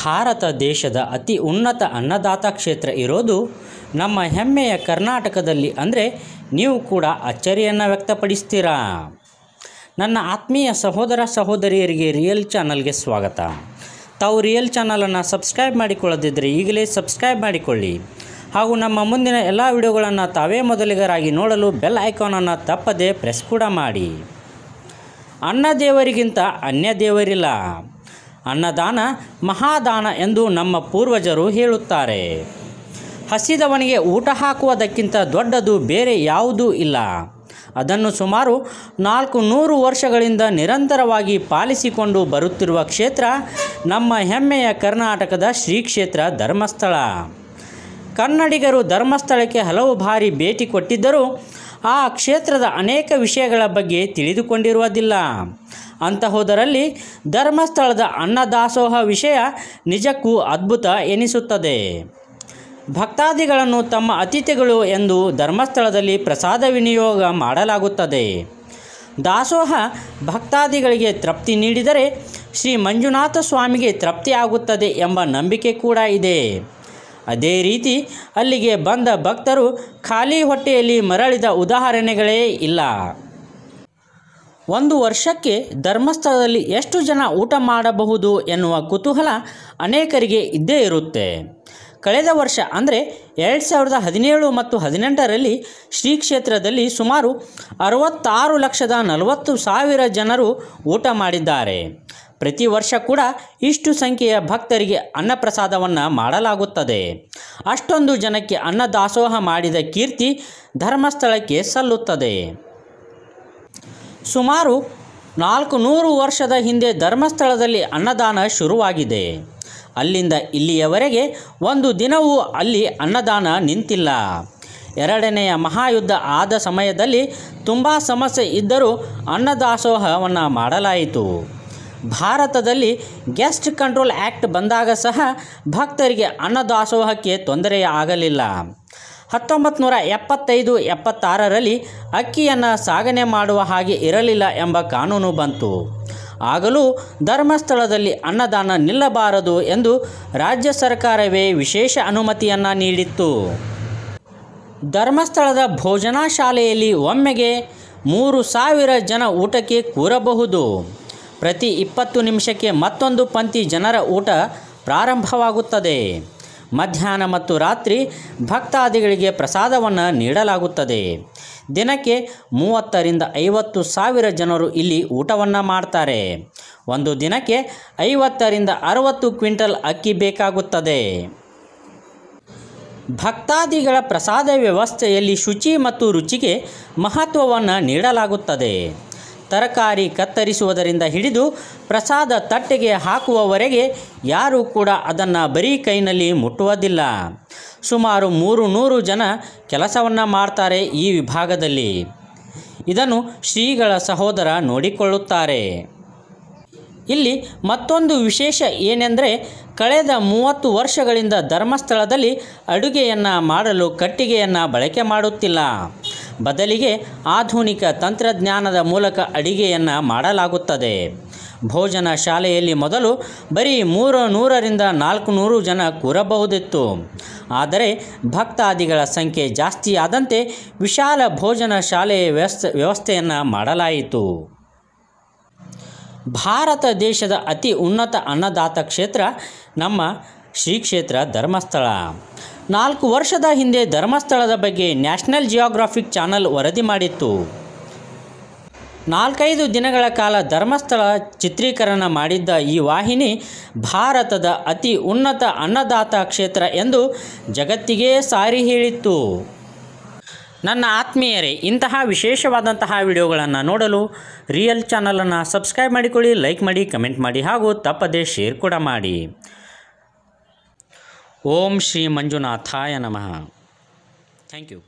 ಭಾರತ ದೇಶದ ಅತಿ ಉನ್ನತ ಅನ್ನದಾತ ಕ್ಷೇತ್ರ ಇರೋದು ನಮ್ಮ ಹೆಮ್ಮೆಯ ಕರ್ನಾಟಕದಲ್ಲಿ ಅಂದರೆ ನೀವು ಕೂಡ ಅಚ್ಚರಿಯನ್ನು ವ್ಯಕ್ತಪಡಿಸ್ತೀರಾ ನನ್ನ ಆತ್ಮೀಯ ಸಹೋದರ ಸಹೋದರಿಯರಿಗೆ ರಿಯಲ್ ಚಾನಲ್ಗೆ ಸ್ವಾಗತ ತಾವು ರಿಯಲ್ ಚಾನಲನ್ನು ಸಬ್ಸ್ಕ್ರೈಬ್ ಮಾಡಿಕೊಳ್ಳದಿದ್ದರೆ ಈಗಲೇ ಸಬ್ಸ್ಕ್ರೈಬ್ ಮಾಡಿಕೊಳ್ಳಿ ಹಾಗೂ ನಮ್ಮ ಮುಂದಿನ ಎಲ್ಲ ವಿಡಿಯೋಗಳನ್ನು ತಾವೇ ಮೊದಲಿಗರಾಗಿ ನೋಡಲು ಬೆಲ್ ಐಕಾನನ್ನು ತಪ್ಪದೆ ಪ್ರೆಸ್ ಕೂಡ ಮಾಡಿ ಅನ್ನ ದೇವರಿಗಿಂತ ಅನ್ಯ ದೇವರಿಲ್ಲ ಅನ್ನದಾನ ಮಹಾದಾನ ಎಂದು ನಮ್ಮ ಪೂರ್ವಜರು ಹೇಳುತ್ತಾರೆ ಹಸಿದವನಿಗೆ ಊಟ ಹಾಕುವುದಕ್ಕಿಂತ ದೊಡ್ಡದು ಬೇರೆ ಯಾವುದೂ ಇಲ್ಲ ಅದನ್ನು ಸುಮಾರು ನಾಲ್ಕು ನೂರು ವರ್ಷಗಳಿಂದ ನಿರಂತರವಾಗಿ ಪಾಲಿಸಿಕೊಂಡು ಬರುತ್ತಿರುವ ಕ್ಷೇತ್ರ ನಮ್ಮ ಹೆಮ್ಮೆಯ ಕರ್ನಾಟಕದ ಶ್ರೀ ಕ್ಷೇತ್ರ ಧರ್ಮಸ್ಥಳ ಕನ್ನಡಿಗರು ಧರ್ಮಸ್ಥಳಕ್ಕೆ ಹಲವು ಬಾರಿ ಭೇಟಿ ಕೊಟ್ಟಿದ್ದರೂ ಆ ಕ್ಷೇತ್ರದ ಅನೇಕ ವಿಷಯಗಳ ಬಗ್ಗೆ ತಿಳಿದುಕೊಂಡಿರುವುದಿಲ್ಲ ಅಂತಹುದರಲ್ಲಿ ಧರ್ಮಸ್ಥಳದ ಅನ್ನದಾಸೋಹ ವಿಷಯ ನಿಜಕ್ಕೂ ಅದ್ಭುತ ಎನಿಸುತ್ತದೆ ಭಕ್ತಾದಿಗಳನ್ನು ತಮ್ಮ ಅತಿಥಿಗಳು ಎಂದು ಧರ್ಮಸ್ಥಳದಲ್ಲಿ ಪ್ರಸಾದ ವಿನಿಯೋಗ ಮಾಡಲಾಗುತ್ತದೆ ದಾಸೋಹ ಭಕ್ತಾದಿಗಳಿಗೆ ತೃಪ್ತಿ ನೀಡಿದರೆ ಶ್ರೀ ಮಂಜುನಾಥ ಸ್ವಾಮಿಗೆ ಆಗುತ್ತದೆ ಎಂಬ ನಂಬಿಕೆ ಕೂಡ ಇದೆ ಅದೇ ರೀತಿ ಅಲ್ಲಿಗೆ ಬಂದ ಭಕ್ತರು ಖಾಲಿ ಹೊಟ್ಟೆಯಲ್ಲಿ ಮರಳಿದ ಉದಾಹರಣೆಗಳೇ ಇಲ್ಲ ಒಂದು ವರ್ಷಕ್ಕೆ ಧರ್ಮಸ್ಥಳದಲ್ಲಿ ಎಷ್ಟು ಜನ ಊಟ ಮಾಡಬಹುದು ಎನ್ನುವ ಕುತೂಹಲ ಅನೇಕರಿಗೆ ಇದ್ದೇ ಇರುತ್ತೆ ಕಳೆದ ವರ್ಷ ಅಂದರೆ ಎರಡು ಸಾವಿರದ ಹದಿನೇಳು ಮತ್ತು ಹದಿನೆಂಟರಲ್ಲಿ ಶ್ರೀ ಕ್ಷೇತ್ರದಲ್ಲಿ ಸುಮಾರು ಅರವತ್ತಾರು ಲಕ್ಷದ ನಲವತ್ತು ಸಾವಿರ ಜನರು ಊಟ ಮಾಡಿದ್ದಾರೆ ಪ್ರತಿ ವರ್ಷ ಕೂಡ ಇಷ್ಟು ಸಂಖ್ಯೆಯ ಭಕ್ತರಿಗೆ ಅನ್ನಪ್ರಸಾದವನ್ನು ಮಾಡಲಾಗುತ್ತದೆ ಅಷ್ಟೊಂದು ಜನಕ್ಕೆ ಅನ್ನದಾಸೋಹ ಮಾಡಿದ ಕೀರ್ತಿ ಧರ್ಮಸ್ಥಳಕ್ಕೆ ಸಲ್ಲುತ್ತದೆ ಸುಮಾರು ನಾಲ್ಕು ನೂರು ವರ್ಷದ ಹಿಂದೆ ಧರ್ಮಸ್ಥಳದಲ್ಲಿ ಅನ್ನದಾನ ಶುರುವಾಗಿದೆ ಅಲ್ಲಿಂದ ಇಲ್ಲಿಯವರೆಗೆ ಒಂದು ದಿನವೂ ಅಲ್ಲಿ ಅನ್ನದಾನ ನಿಂತಿಲ್ಲ ಎರಡನೆಯ ಮಹಾಯುದ್ಧ ಆದ ಸಮಯದಲ್ಲಿ ತುಂಬ ಸಮಸ್ಯೆ ಇದ್ದರೂ ಅನ್ನದಾಸೋಹವನ್ನು ಮಾಡಲಾಯಿತು ಭಾರತದಲ್ಲಿ ಗೆಸ್ಟ್ ಕಂಟ್ರೋಲ್ ಆ್ಯಕ್ಟ್ ಬಂದಾಗ ಸಹ ಭಕ್ತರಿಗೆ ಅನ್ನದಾಸೋಹಕ್ಕೆ ತೊಂದರೆಯಾಗಲಿಲ್ಲ ಹತ್ತೊಂಬತ್ತು ನೂರ ಎಪ್ಪತ್ತೈದು ಎಪ್ಪತ್ತಾರರಲ್ಲಿ ಅಕ್ಕಿಯನ್ನು ಸಾಗಣೆ ಮಾಡುವ ಹಾಗೆ ಇರಲಿಲ್ಲ ಎಂಬ ಕಾನೂನು ಬಂತು ಆಗಲೂ ಧರ್ಮಸ್ಥಳದಲ್ಲಿ ಅನ್ನದಾನ ನಿಲ್ಲಬಾರದು ಎಂದು ರಾಜ್ಯ ಸರ್ಕಾರವೇ ವಿಶೇಷ ಅನುಮತಿಯನ್ನು ನೀಡಿತ್ತು ಧರ್ಮಸ್ಥಳದ ಭೋಜನಾ ಶಾಲೆಯಲ್ಲಿ ಒಮ್ಮೆಗೆ ಮೂರು ಸಾವಿರ ಜನ ಊಟಕ್ಕೆ ಕೂರಬಹುದು ಪ್ರತಿ ಇಪ್ಪತ್ತು ನಿಮಿಷಕ್ಕೆ ಮತ್ತೊಂದು ಪಂಕ್ತಿ ಜನರ ಊಟ ಪ್ರಾರಂಭವಾಗುತ್ತದೆ ಮಧ್ಯಾಹ್ನ ಮತ್ತು ರಾತ್ರಿ ಭಕ್ತಾದಿಗಳಿಗೆ ಪ್ರಸಾದವನ್ನು ನೀಡಲಾಗುತ್ತದೆ ದಿನಕ್ಕೆ ಮೂವತ್ತರಿಂದ ಐವತ್ತು ಸಾವಿರ ಜನರು ಇಲ್ಲಿ ಊಟವನ್ನು ಮಾಡ್ತಾರೆ ಒಂದು ದಿನಕ್ಕೆ ಐವತ್ತರಿಂದ ಅರವತ್ತು ಕ್ವಿಂಟಲ್ ಅಕ್ಕಿ ಬೇಕಾಗುತ್ತದೆ ಭಕ್ತಾದಿಗಳ ಪ್ರಸಾದ ವ್ಯವಸ್ಥೆಯಲ್ಲಿ ಶುಚಿ ಮತ್ತು ರುಚಿಗೆ ಮಹತ್ವವನ್ನು ನೀಡಲಾಗುತ್ತದೆ ತರಕಾರಿ ಕತ್ತರಿಸುವುದರಿಂದ ಹಿಡಿದು ಪ್ರಸಾದ ತಟ್ಟೆಗೆ ಹಾಕುವವರೆಗೆ ಯಾರೂ ಕೂಡ ಅದನ್ನು ಬರೀ ಕೈನಲ್ಲಿ ಮುಟ್ಟುವುದಿಲ್ಲ ಸುಮಾರು ಮೂರು ನೂರು ಜನ ಕೆಲಸವನ್ನು ಮಾಡ್ತಾರೆ ಈ ವಿಭಾಗದಲ್ಲಿ ಇದನ್ನು ಶ್ರೀಗಳ ಸಹೋದರ ನೋಡಿಕೊಳ್ಳುತ್ತಾರೆ ಇಲ್ಲಿ ಮತ್ತೊಂದು ವಿಶೇಷ ಏನೆಂದರೆ ಕಳೆದ ಮೂವತ್ತು ವರ್ಷಗಳಿಂದ ಧರ್ಮಸ್ಥಳದಲ್ಲಿ ಅಡುಗೆಯನ್ನು ಮಾಡಲು ಕಟ್ಟಿಗೆಯನ್ನು ಬಳಕೆ ಮಾಡುತ್ತಿಲ್ಲ ಬದಲಿಗೆ ಆಧುನಿಕ ತಂತ್ರಜ್ಞಾನದ ಮೂಲಕ ಅಡಿಗೆಯನ್ನು ಮಾಡಲಾಗುತ್ತದೆ ಭೋಜನ ಶಾಲೆಯಲ್ಲಿ ಮೊದಲು ಬರೀ ಮೂರು ನೂರರಿಂದ ನಾಲ್ಕು ನೂರು ಜನ ಕೂರಬಹುದಿತ್ತು ಆದರೆ ಭಕ್ತಾದಿಗಳ ಸಂಖ್ಯೆ ಜಾಸ್ತಿಯಾದಂತೆ ವಿಶಾಲ ಭೋಜನ ಶಾಲೆಯ ವ್ಯವಸ್ಥೆ ವ್ಯವಸ್ಥೆಯನ್ನು ಮಾಡಲಾಯಿತು ಭಾರತ ದೇಶದ ಅತಿ ಉನ್ನತ ಅನ್ನದಾತ ಕ್ಷೇತ್ರ ನಮ್ಮ ಶ್ರೀ ಕ್ಷೇತ್ರ ಧರ್ಮಸ್ಥಳ ನಾಲ್ಕು ವರ್ಷದ ಹಿಂದೆ ಧರ್ಮಸ್ಥಳದ ಬಗ್ಗೆ ನ್ಯಾಷನಲ್ ಜಿಯೋಗ್ರಾಫಿಕ್ ಚಾನಲ್ ವರದಿ ಮಾಡಿತ್ತು ನಾಲ್ಕೈದು ದಿನಗಳ ಕಾಲ ಧರ್ಮಸ್ಥಳ ಚಿತ್ರೀಕರಣ ಮಾಡಿದ್ದ ಈ ವಾಹಿನಿ ಭಾರತದ ಅತಿ ಉನ್ನತ ಅನ್ನದಾತ ಕ್ಷೇತ್ರ ಎಂದು ಜಗತ್ತಿಗೆ ಸಾರಿ ಹೇಳಿತ್ತು ನನ್ನ ಆತ್ಮೀಯರೇ ಇಂತಹ ವಿಶೇಷವಾದಂತಹ ವಿಡಿಯೋಗಳನ್ನು ನೋಡಲು ರಿಯಲ್ ಚಾನಲನ್ನು ಸಬ್ಸ್ಕ್ರೈಬ್ ಮಾಡಿಕೊಳ್ಳಿ ಲೈಕ್ ಮಾಡಿ ಕಮೆಂಟ್ ಮಾಡಿ ಹಾಗೂ ತಪ್ಪದೇ ಶೇರ್ ಕೂಡ ಮಾಡಿ ओम श्री मंजुनाथाय नमः थैंक यू